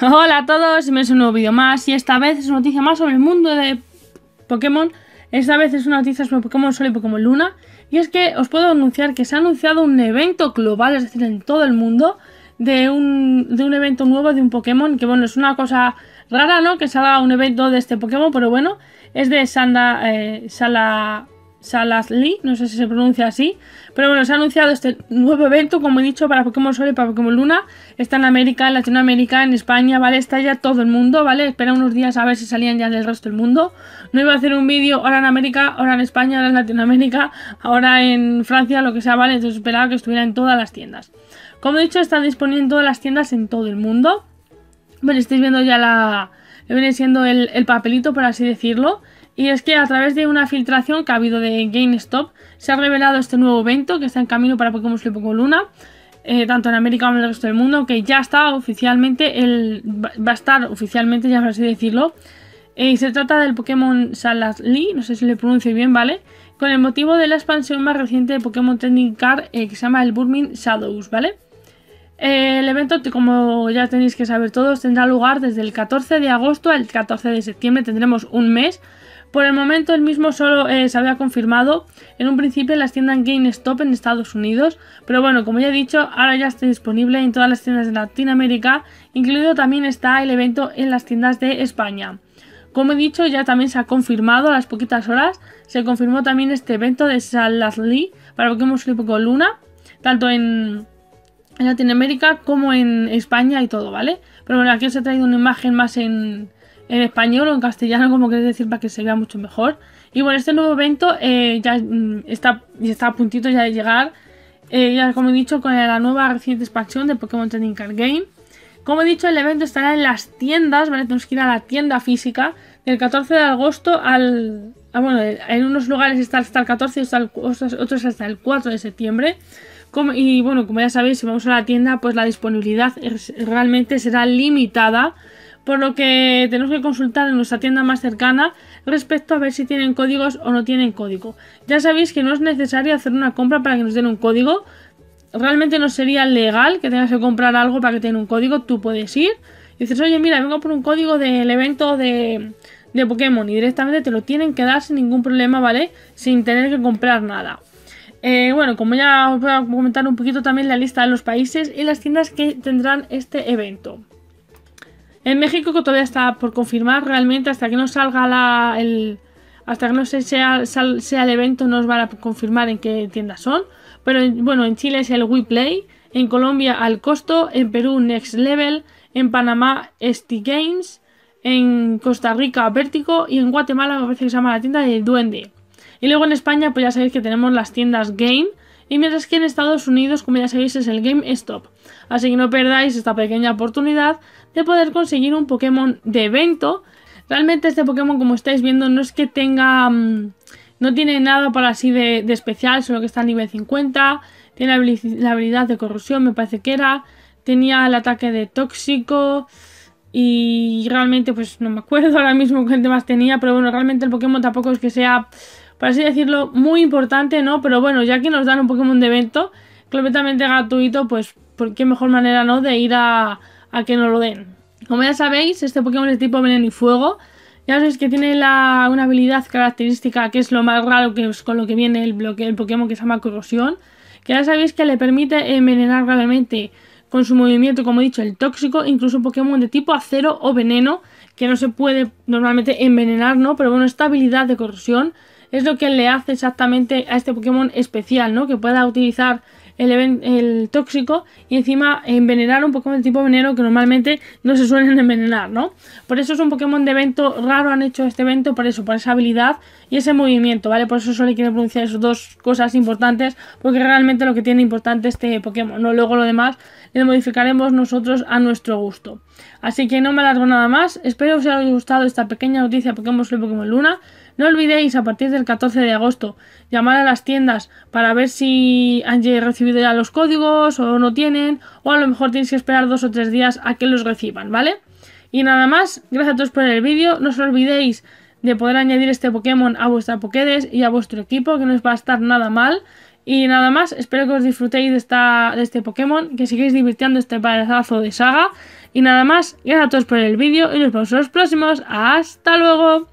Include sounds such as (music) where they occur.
Hola a todos, me a un nuevo vídeo más y esta vez es una noticia más sobre el mundo de Pokémon Esta vez es una noticia sobre Pokémon Sol y Pokémon Luna Y es que os puedo anunciar que se ha anunciado un evento global, es decir, en todo el mundo de un, de un evento nuevo de un Pokémon, que bueno, es una cosa rara, ¿no? Que salga un evento de este Pokémon, pero bueno, es de Sanda, eh, Salazli, no sé si se pronuncia así, pero bueno, se ha anunciado este nuevo evento, como he dicho, para Pokémon Sol y para Pokémon Luna, está en América, en Latinoamérica, en España, ¿vale? Está ya todo el mundo, ¿vale? Espera unos días a ver si salían ya del resto del mundo. No iba a hacer un vídeo ahora en América, ahora en España, ahora en Latinoamérica, ahora en Francia, lo que sea, ¿vale? Entonces esperaba que estuviera en todas las tiendas. Como he dicho, está disponible en todas las tiendas en todo el mundo. Bueno, estáis viendo ya la... viene siendo el, papelito, por así decirlo. Y es que a través de una filtración que ha habido de GameStop, se ha revelado este nuevo evento que está en camino para Pokémon Sleep Pokémon Luna. Eh, tanto en América como en el resto del mundo, que ya está oficialmente, el, va a estar oficialmente, ya por así decirlo. Y eh, se trata del Pokémon Lee no sé si le pronuncio bien, ¿vale? Con el motivo de la expansión más reciente de Pokémon Trading Card, eh, que se llama el Burning Shadows, ¿vale? El evento, como ya tenéis que saber todos, tendrá lugar desde el 14 de agosto al 14 de septiembre. Tendremos un mes. Por el momento, el mismo solo eh, se había confirmado en un principio en las tiendas GameStop en Estados Unidos. Pero bueno, como ya he dicho, ahora ya está disponible en todas las tiendas de Latinoamérica. Incluido también está el evento en las tiendas de España. Como he dicho, ya también se ha confirmado a las poquitas horas. Se confirmó también este evento de Salas Lee para Pokémon Sleep Luna. Tanto en en Latinoamérica como en España y todo, ¿vale? Pero bueno, aquí os he traído una imagen más en, español o en castellano, como queréis decir, para que se vea mucho mejor. Y bueno, este nuevo evento eh, ya, mm, está, está a puntito ya de llegar, eh, ya como he dicho, con la nueva reciente expansión de Pokémon Trading Card Game. Como he dicho, el evento estará en las tiendas, ¿vale? Tenemos que ir a la tienda física del 14 de agosto al... Ah, bueno, en unos lugares está hasta el 14 y otros hasta el 4 de septiembre. y bueno, como ya sabéis, si vamos a la tienda, pues la disponibilidad realmente será limitada. Por lo que tenemos que consultar en nuestra tienda más cercana respecto a ver si tienen códigos o no tienen código. Ya sabéis que no es necesario hacer una compra para que nos den un código, realmente no sería legal que tengas que comprar algo para que tenga un código. Tú puedes ir y dices, oye, mira, vengo por un código del evento de, de Pokémon y directamente te lo tienen que dar sin ningún problema, ¿vale? Sin tener que comprar nada. Eh, bueno, como ya os voy a comentar un poquito también la lista de los países y las tiendas que tendrán este evento. En México, que todavía está por confirmar realmente hasta que no salga la, el, hasta que no se sea, sea el evento no os van a confirmar en qué tiendas son. Pero bueno, en Chile es el WePlay, en Colombia Al Costo, en Perú Next Level, en Panamá Esti Games, en Costa Rica Vértigo y en Guatemala me parece que se llama la tienda del Duende. Y luego en España pues ya sabéis que tenemos las tiendas Game y mientras que en Estados Unidos como ya sabéis es el Game Stop. Así que no perdáis esta pequeña oportunidad de poder conseguir un Pokémon de evento Realmente este Pokémon, como estáis viendo, no es que tenga... Mm, no tiene nada para así de, especial, solo que está a nivel 50. Tiene la, habilidad de corrosión, me parece que era. Tenía el ataque de tóxico. Y realmente, pues no me acuerdo (laughs) ahora mismo qué más tenía. Pero bueno, realmente el Pokémon tampoco es que sea, por así decirlo, muy importante, ¿no? Pero bueno, ya que nos dan un Pokémon de evento completamente gratuito, pues por qué mejor manera, ¿no? De ir a, a que nos lo den. Como ya sabéis, este Pokémon es tipo veneno y fuego. Ya sabéis que tiene una habilidad característica que es lo más raro que con lo que viene el el Pokémon que se llama corrosión. Que ya sabéis que le permite envenenar gravemente con su movimiento, como he dicho, el tóxico, incluso un Pokémon de tipo acero o veneno, que no se puede normalmente envenenar, ¿no? Pero bueno, esta habilidad de corrosión es lo que le hace exactamente a este Pokémon especial, ¿no? Que pueda utilizar el, tóxico y encima envenenar un Pokémon de tipo veneno que normalmente no se suelen (laughs) envenenar, ¿no? Por eso es un Pokémon de evento raro, han hecho este evento por eso, por esa habilidad y ese movimiento, ¿vale? Por eso solo quiero pronunciar esas dos cosas importantes, porque realmente lo que tiene importante este Pokémon, ¿no? Luego lo demás lo modificaremos nosotros a nuestro gusto. Así que no me alargo nada más, espero que os haya gustado esta pequeña noticia Pokémon Sol y Pokémon Luna. No olvidéis a partir del 14 de agosto llamar a las tiendas para ver si han recibido ya los códigos o no tienen, o a lo mejor tenéis que esperar dos o tres días a que los reciban, ¿vale? Y nada más, gracias a todos por el vídeo, no os olvidéis de poder añadir este Pokémon a vuestra Pokédex y a vuestro equipo, que no os va a estar nada mal. Y nada más, espero que os disfrutéis de, esta, de este Pokémon, que sigáis divirtiendo este pedazo de saga y nada más, gracias a todos por el vídeo y nos vemos en los próximos. ¡Hasta luego!